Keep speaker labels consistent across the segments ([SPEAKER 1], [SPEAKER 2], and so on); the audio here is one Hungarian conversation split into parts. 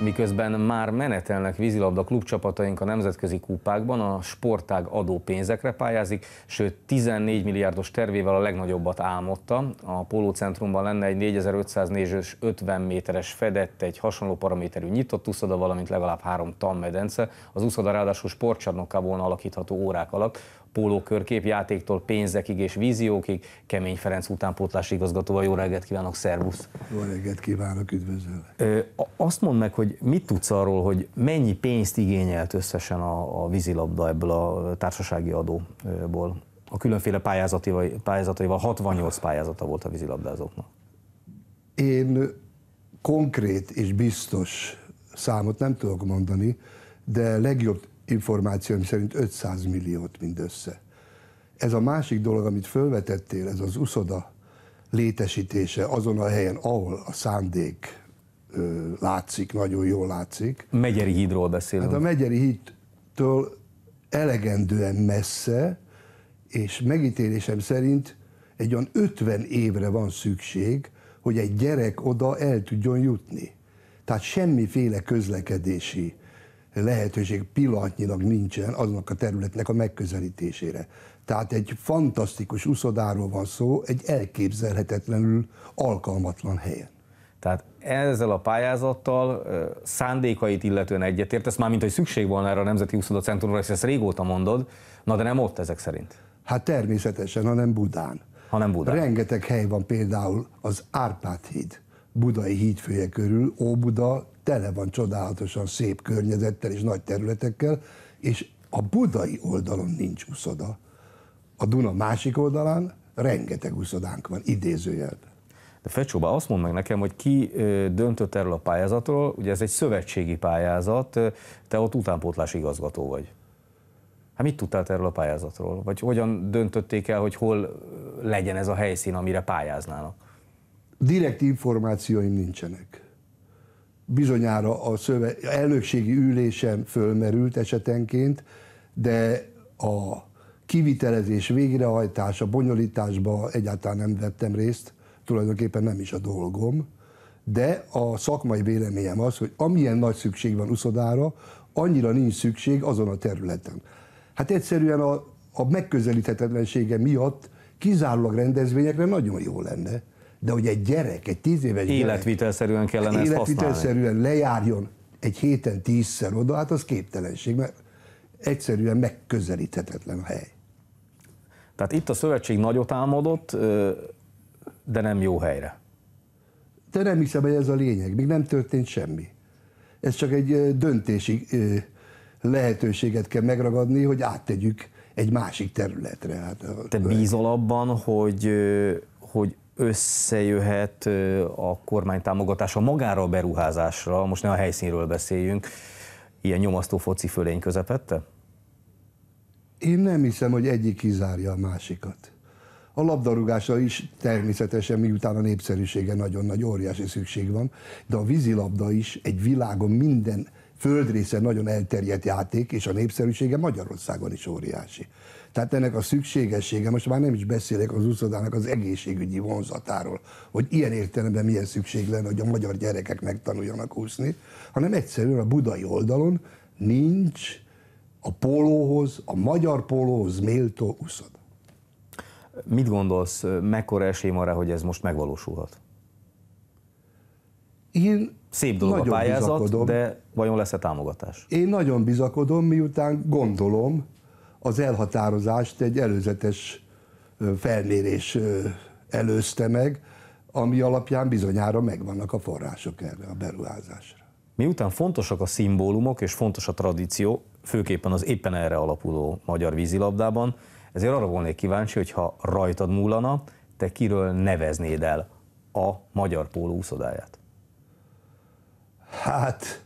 [SPEAKER 1] Miközben már menetelnek vízilabda klubcsapataink a nemzetközi kupákban, a sportág adópénzekre pályázik, sőt 14 milliárdos tervével a legnagyobbat álmodta. A pólócentrumban lenne egy 4500 nézős 50 méteres fedett, egy hasonló paraméterű nyitott úszoda, valamint legalább három tanmedence. Az úszoda ráadásul sportcsarnokká volna alakítható órák alatt. Pólókörkép játéktól pénzekig és víziókig. Kemény Ferenc utánpótlás igazgatóval jó reggelt kívánok, szervusz!
[SPEAKER 2] Jó reggelt kívánok, üdvözöllek! Azt mondd meg, hogy
[SPEAKER 1] hogy mit tudsz arról, hogy mennyi pénzt igényelt összesen a, a vízilabda ebből a társasági adóból? A különféle pályázataival 68 pályázata volt a vízilabdázóknak.
[SPEAKER 2] Én konkrét és biztos számot nem tudok mondani, de legjobb információim szerint 500 milliót mindössze. Ez a másik dolog, amit felvetettél, ez az uszoda létesítése azon a helyen, ahol a szándék látszik, nagyon jól látszik.
[SPEAKER 1] Megyeri hídról beszélünk. Hát a
[SPEAKER 2] Megyeri hídtől elegendően messze, és megítélésem szerint egy olyan 50 évre van szükség, hogy egy gyerek oda el tudjon jutni. Tehát semmiféle közlekedési lehetőség pillanatnyilag nincsen aznak a területnek a megközelítésére. Tehát egy fantasztikus uszodáról van szó, egy elképzelhetetlenül alkalmatlan helyen. Tehát
[SPEAKER 1] ezzel a pályázattal szándékait illetően egyetért, ezt már mint hogy szükség volna erre a Nemzeti Úszoda Centrumra, és ezt régóta mondod, na de nem ott ezek szerint.
[SPEAKER 2] Hát természetesen, hanem Budán. Hanem Budán. Rengeteg hely van például az Árpád híd, Budai hídfője körül, Óbuda tele van csodálatosan szép környezettel és nagy területekkel, és a budai oldalon nincs úszoda. A Duna másik oldalán rengeteg úszodánk van, idézőjelben.
[SPEAKER 1] De Fecsóba azt mond meg nekem, hogy ki döntött erről a pályázatról, ugye ez egy szövetségi pályázat, te ott utánpótlás igazgató vagy. Hát mit tudtál erről a pályázatról? Vagy hogyan döntötték el, hogy hol legyen ez a helyszín, amire pályáznának?
[SPEAKER 2] Direkt információim nincsenek. Bizonyára a szöve, elnökségi ülésem fölmerült esetenként, de a kivitelezés végrehajtása, bonyolításba egyáltalán nem vettem részt tulajdonképpen nem is a dolgom, de a szakmai véleményem az, hogy amilyen nagy szükség van uszodára, annyira nincs szükség azon a területen. Hát egyszerűen a, a megközelíthetetlensége miatt kizárólag rendezvényekre nagyon jó lenne, de hogy egy gyerek, egy tíz éves gyerek...
[SPEAKER 1] Életvitelszerűen kellene ezt használni. Életvitelszerűen
[SPEAKER 2] lejárjon egy héten tízszer oda, hát az képtelenség, mert egyszerűen megközelíthetetlen a hely.
[SPEAKER 1] Tehát itt a szövetség nagyot álmodott, de nem jó helyre.
[SPEAKER 2] De nem hiszem, hogy ez a lényeg. Még nem történt semmi. Ez csak egy döntési lehetőséget kell megragadni, hogy áttegyük egy másik területre. Hát,
[SPEAKER 1] Te bízol abban, hogy, hogy összejöhet a kormány támogatása magára a beruházásra, most ne a helyszínről beszéljünk, ilyen nyomasztó foci fölény közepette?
[SPEAKER 2] Én nem hiszem, hogy egyik kizárja a másikat. A labdarúgásra is természetesen, miután a népszerűsége nagyon nagy, óriási szükség van, de a vízilabda is egy világon minden földrészen nagyon elterjedt játék, és a népszerűsége Magyarországon is óriási. Tehát ennek a szükségessége, most már nem is beszélek az úszodának az egészségügyi vonzatáról, hogy ilyen értelemben milyen szükség lenne, hogy a magyar gyerekek megtanuljanak úszni, hanem egyszerűen a budai oldalon nincs a pólóhoz, a magyar pólóhoz méltó úszoda.
[SPEAKER 1] Mit gondolsz, mekkora esély van rá, hogy ez most megvalósulhat? Én Szép dolog nagyon a pályázat, bizakodom. de vajon lesz-e támogatás?
[SPEAKER 2] Én nagyon bizakodom, miután gondolom az elhatározást egy előzetes felmérés előzte meg, ami alapján bizonyára megvannak a források erre a beruházásra. Miután
[SPEAKER 1] fontosak a szimbólumok és fontos a tradíció, főképpen az éppen erre alapuló magyar vízilabdában, ezért arra volnék kíváncsi, hogyha rajtad múlana, te kiről neveznéd el a magyar póló úszodáját?
[SPEAKER 2] Hát...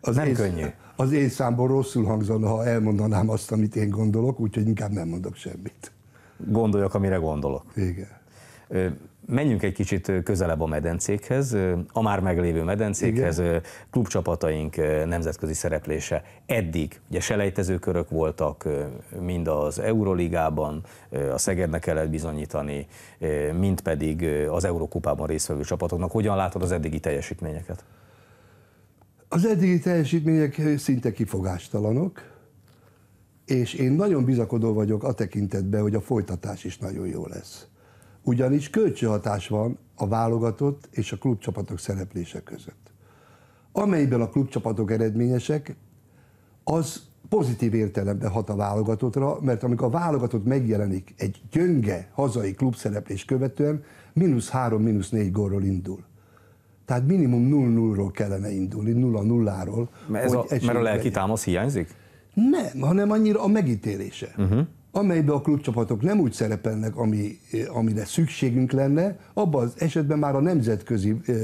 [SPEAKER 2] Az nem én, könnyű. Az én számból rosszul hangzana, ha elmondanám azt, amit én gondolok, úgyhogy inkább nem mondok semmit.
[SPEAKER 1] Gondoljak, amire gondolok. Igen. Menjünk egy kicsit közelebb a medencékhez, a már meglévő medencékhez, Igen. klubcsapataink nemzetközi szereplése eddig, ugye selejtezőkörök voltak, mind az Euroligában, a Szegednek kellett bizonyítani, mind pedig az Eurókupában résztvevő csapatoknak. Hogyan látod az eddigi teljesítményeket?
[SPEAKER 2] Az eddigi teljesítmények szinte kifogástalanok, és én nagyon bizakodó vagyok a tekintetben, hogy a folytatás is nagyon jó lesz. Ugyanis kölcsönhatás van a válogatott és a klubcsapatok szereplése között. Amelyben a klubcsapatok eredményesek, az pozitív értelemben hat a válogatottra, mert amikor a válogatott megjelenik egy gyönge hazai klubszereplés követően, mínusz három, mínusz négy gólról indul. Tehát minimum 0-0-ról kellene indulni, 0-0-ról. Mert, ez a, mert a lelki legyen.
[SPEAKER 1] támasz hiányzik?
[SPEAKER 2] Nem, hanem annyira a megítélése. Uh-huh. Amelyben a klubcsapatok nem úgy szerepelnek, ami, eh, amire szükségünk lenne, abban az esetben már a nemzetközi eh,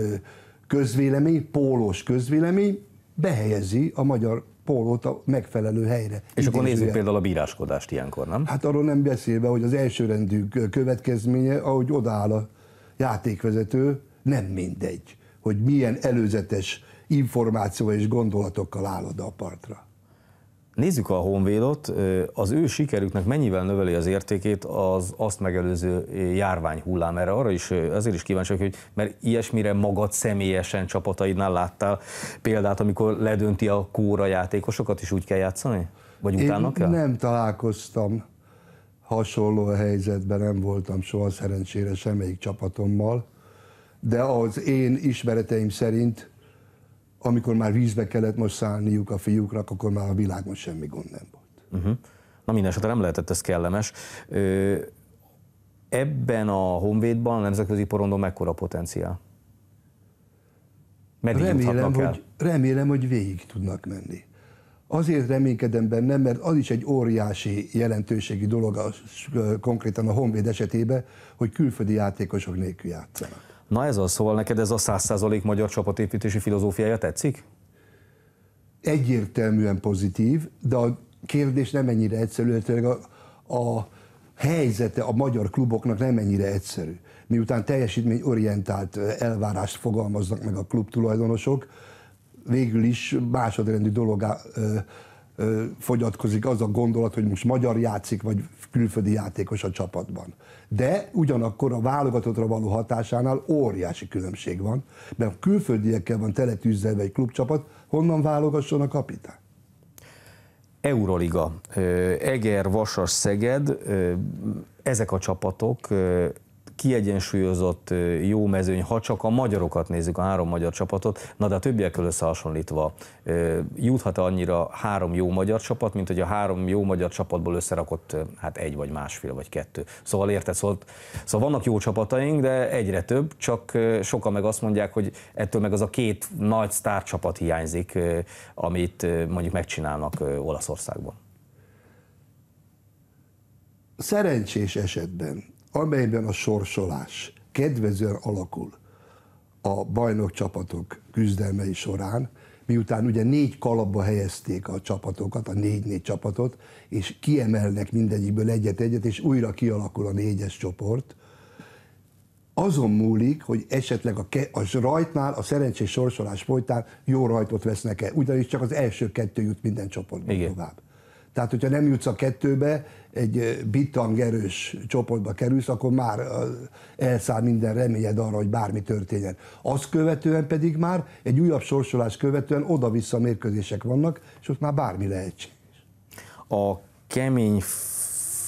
[SPEAKER 2] közvélemény, pólós közvélemény behelyezi a magyar pólót a megfelelő helyre. És akkor nézzük
[SPEAKER 1] például a bíráskodást
[SPEAKER 2] ilyenkor, nem? Hát arról nem beszélve, hogy az elsőrendű következménye, ahogy odaáll a játékvezető, nem mindegy, hogy milyen előzetes információ és gondolatokkal áll oda a partra.
[SPEAKER 1] Nézzük a Honvédot, az ő sikerüknek mennyivel növeli az értékét az azt megelőző járvány hullám. Erre arra is, azért is kíváncsi vagyok, hogy mert ilyesmire magad személyesen csapataidnál láttál példát, amikor ledönti a kóra játékosokat, és úgy kell játszani? Vagy Én utána kell?
[SPEAKER 2] nem találkoztam hasonló helyzetben, nem voltam soha szerencsére semmelyik csapatommal, de az én ismereteim szerint amikor már vízbe kellett most szállniuk a fiúknak, akkor már a világon semmi gond nem
[SPEAKER 1] volt. Uh-huh. Na minden esetre nem lehetett ez kellemes. Ö, ebben a Honvédban, a nemzetközi porondon mekkora potenciál? Meddig remélem, hogy,
[SPEAKER 2] remélem, hogy végig tudnak menni. Azért reménykedem benne, mert az is egy óriási jelentőségi dolog a, konkrétan a Honvéd esetében, hogy külföldi játékosok nélkül játszanak.
[SPEAKER 1] Na ez az, szóval neked ez a 100% magyar csapatépítési filozófiája tetszik?
[SPEAKER 2] Egyértelműen pozitív, de a kérdés nem ennyire egyszerű, a, a helyzete a magyar kluboknak nem ennyire egyszerű. Miután teljesítményorientált elvárást fogalmaznak meg a klub tulajdonosok, végül is másodrendű dologá fogyatkozik az a gondolat, hogy most magyar játszik, vagy külföldi játékos a csapatban. De ugyanakkor a válogatottra való hatásánál óriási különbség van, mert a külföldiekkel van teletűzzelve egy klubcsapat, honnan válogasson a kapitán?
[SPEAKER 1] Euroliga, Eger, Vasas, Szeged, ezek a csapatok kiegyensúlyozott, jó mezőny, ha csak a magyarokat nézzük, a három magyar csapatot, na de a többiekkel összehasonlítva juthat annyira három jó magyar csapat, mint hogy a három jó magyar csapatból összerakott hát egy vagy másfél vagy kettő. Szóval érted, szóval, szóval vannak jó csapataink, de egyre több, csak sokan meg azt mondják, hogy ettől meg az a két nagy sztárcsapat hiányzik, amit mondjuk megcsinálnak Olaszországban.
[SPEAKER 2] Szerencsés esetben amelyben a sorsolás kedvezően alakul a bajnok csapatok küzdelmei során, miután ugye négy kalapba helyezték a csapatokat, a négy-négy csapatot, és kiemelnek mindegyikből egyet-egyet, és újra kialakul a négyes csoport, azon múlik, hogy esetleg a, ke- a rajtnál, a szerencsés sorsolás folytán jó rajtot vesznek-e, ugyanis csak az első kettő jut minden csoportban tovább. Tehát, hogyha nem jutsz a kettőbe, egy erős csoportba kerülsz, akkor már elszáll minden reményed arra, hogy bármi történjen. Azt követően pedig már egy újabb sorsolás követően oda-vissza mérkőzések vannak, és ott már bármi lehetséges.
[SPEAKER 1] A kemény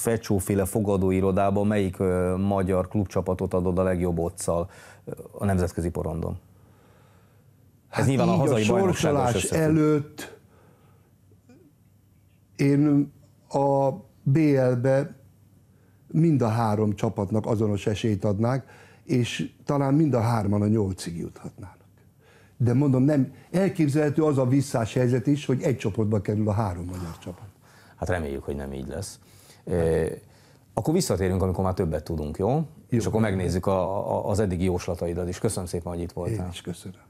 [SPEAKER 1] fecsóféle fogadóirodában melyik ö, magyar klubcsapatot adod a legjobb otszal a nemzetközi porondon? Hát Ez nyilván a hazai a sorsolás
[SPEAKER 2] előtt én a BL-be mind a három csapatnak azonos esélyt adnák, és talán mind a hárman a nyolcig juthatnának. De mondom, nem elképzelhető az a visszás helyzet is, hogy egy csoportba kerül a három magyar csapat.
[SPEAKER 1] Hát reméljük, hogy nem így lesz. E- akkor visszatérünk, amikor már többet tudunk, jó? jó. És akkor megnézzük a, a, az eddigi jóslataidat is. Köszönöm szépen, hogy itt voltál. Én is köszönöm.